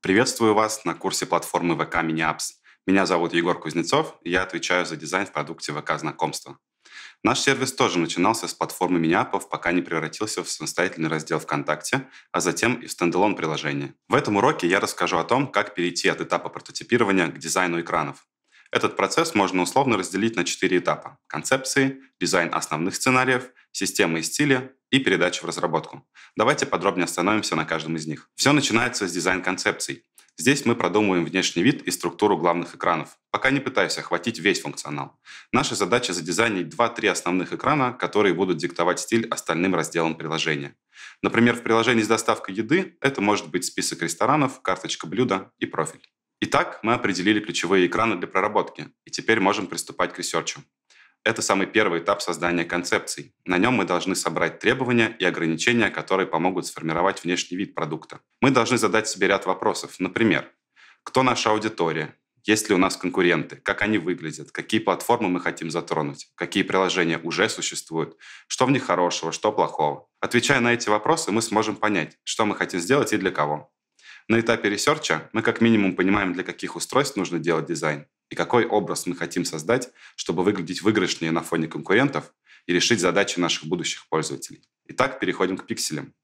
Приветствую вас на курсе платформы ВК MiniApps. Меня зовут Егор Кузнецов, и я отвечаю за дизайн в продукте ВК знакомства. Наш сервис тоже начинался с платформы Миниапов, пока не превратился в самостоятельный раздел ВКонтакте, а затем и в стендалон приложение. В этом уроке я расскажу о том, как перейти от этапа прототипирования к дизайну экранов. Этот процесс можно условно разделить на четыре этапа – концепции, дизайн основных сценариев, системы и стиля и передачу в разработку. Давайте подробнее остановимся на каждом из них. Все начинается с дизайн-концепций. Здесь мы продумываем внешний вид и структуру главных экранов, пока не пытаясь охватить весь функционал. Наша задача задизайнить 2-3 основных экрана, которые будут диктовать стиль остальным разделам приложения. Например, в приложении с доставкой еды это может быть список ресторанов, карточка блюда и профиль. Итак, мы определили ключевые экраны для проработки, и теперь можем приступать к ресерчу. Это самый первый этап создания концепций. На нем мы должны собрать требования и ограничения, которые помогут сформировать внешний вид продукта. Мы должны задать себе ряд вопросов. Например, кто наша аудитория? Есть ли у нас конкуренты? Как они выглядят? Какие платформы мы хотим затронуть? Какие приложения уже существуют? Что в них хорошего? Что плохого? Отвечая на эти вопросы, мы сможем понять, что мы хотим сделать и для кого. На этапе ресерча мы как минимум понимаем, для каких устройств нужно делать дизайн, и какой образ мы хотим создать, чтобы выглядеть выигрышнее на фоне конкурентов и решить задачи наших будущих пользователей. Итак, переходим к пикселям.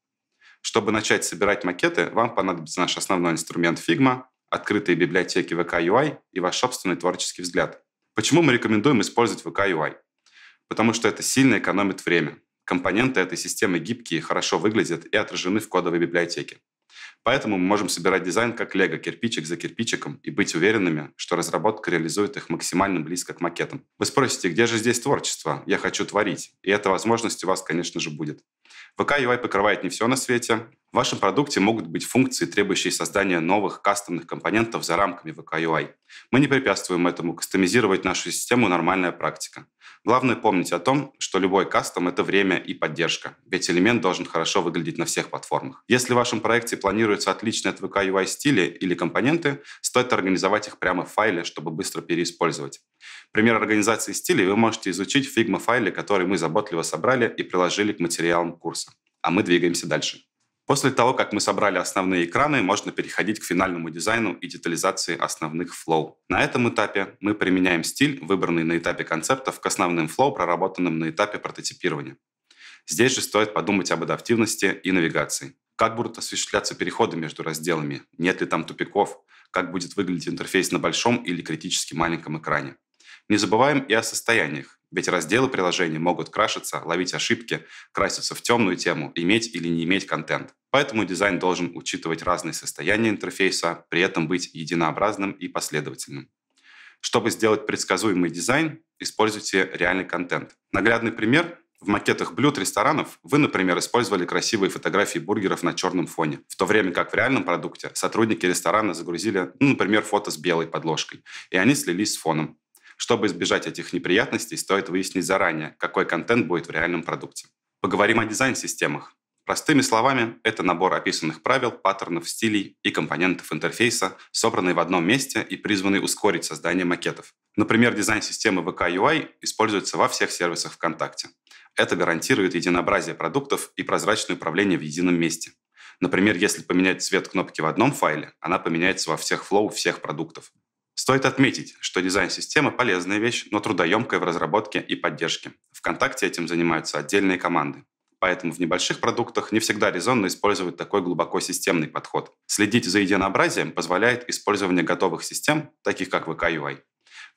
Чтобы начать собирать макеты, вам понадобится наш основной инструмент Figma, открытые библиотеки VK UI и ваш собственный творческий взгляд. Почему мы рекомендуем использовать VK UI? Потому что это сильно экономит время. Компоненты этой системы гибкие, хорошо выглядят и отражены в кодовой библиотеке. Поэтому мы можем собирать дизайн как лего, кирпичик за кирпичиком, и быть уверенными, что разработка реализует их максимально близко к макетам. Вы спросите, где же здесь творчество? Я хочу творить. И эта возможность у вас, конечно же, будет. ВК UI покрывает не все на свете, в вашем продукте могут быть функции, требующие создания новых кастомных компонентов за рамками ВК Мы не препятствуем этому, кастомизировать нашу систему – нормальная практика. Главное помнить о том, что любой кастом – это время и поддержка, ведь элемент должен хорошо выглядеть на всех платформах. Если в вашем проекте планируется отличный от ВК стили или компоненты, стоит организовать их прямо в файле, чтобы быстро переиспользовать. Пример организации стилей вы можете изучить в Figma файле, который мы заботливо собрали и приложили к материалам курса. А мы двигаемся дальше. После того, как мы собрали основные экраны, можно переходить к финальному дизайну и детализации основных флоу. На этом этапе мы применяем стиль, выбранный на этапе концептов, к основным флоу, проработанным на этапе прототипирования. Здесь же стоит подумать об адаптивности и навигации. Как будут осуществляться переходы между разделами? Нет ли там тупиков? Как будет выглядеть интерфейс на большом или критически маленьком экране? Не забываем и о состояниях. Ведь разделы приложения могут крашиться, ловить ошибки, краситься в темную тему, иметь или не иметь контент. Поэтому дизайн должен учитывать разные состояния интерфейса, при этом быть единообразным и последовательным. Чтобы сделать предсказуемый дизайн, используйте реальный контент. Наглядный пример в макетах блюд ресторанов вы, например, использовали красивые фотографии бургеров на черном фоне, в то время как в реальном продукте сотрудники ресторана загрузили, ну, например, фото с белой подложкой, и они слились с фоном. Чтобы избежать этих неприятностей, стоит выяснить заранее, какой контент будет в реальном продукте. Поговорим о дизайн-системах. Простыми словами, это набор описанных правил, паттернов, стилей и компонентов интерфейса, собранные в одном месте и призванные ускорить создание макетов. Например, дизайн системы VK UI используется во всех сервисах ВКонтакте. Это гарантирует единообразие продуктов и прозрачное управление в едином месте. Например, если поменять цвет кнопки в одном файле, она поменяется во всех флоу всех продуктов. Стоит отметить, что дизайн системы – полезная вещь, но трудоемкая в разработке и поддержке. Вконтакте этим занимаются отдельные команды. Поэтому в небольших продуктах не всегда резонно использовать такой глубоко системный подход. Следить за единообразием позволяет использование готовых систем, таких как VK UI.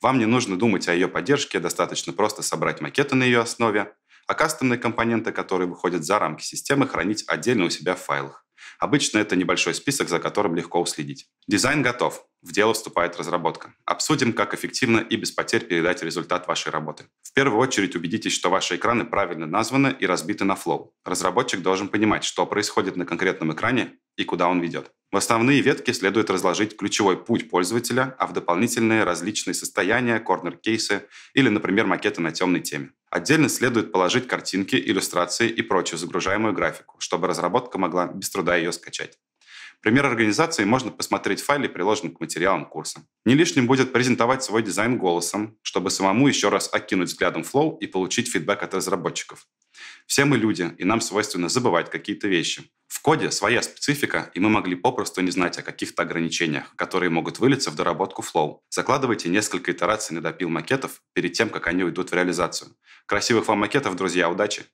Вам не нужно думать о ее поддержке, достаточно просто собрать макеты на ее основе, а кастомные компоненты, которые выходят за рамки системы, хранить отдельно у себя в файлах. Обычно это небольшой список, за которым легко уследить. Дизайн готов. В дело вступает разработка. Обсудим, как эффективно и без потерь передать результат вашей работы. В первую очередь убедитесь, что ваши экраны правильно названы и разбиты на флоу. Разработчик должен понимать, что происходит на конкретном экране и куда он ведет. В основные ветки следует разложить ключевой путь пользователя, а в дополнительные различные состояния, корнер-кейсы или, например, макеты на темной теме. Отдельно следует положить картинки, иллюстрации и прочую загружаемую графику, чтобы разработка могла без труда ее скачать. Пример организации можно посмотреть в файле, приложенном к материалам курса. Не лишним будет презентовать свой дизайн голосом, чтобы самому еще раз окинуть взглядом флоу и получить фидбэк от разработчиков. Все мы люди, и нам свойственно забывать какие-то вещи. В коде своя специфика, и мы могли попросту не знать о каких-то ограничениях, которые могут вылиться в доработку Flow. Закладывайте несколько итераций недопил макетов перед тем, как они уйдут в реализацию. Красивых вам макетов, друзья, удачи!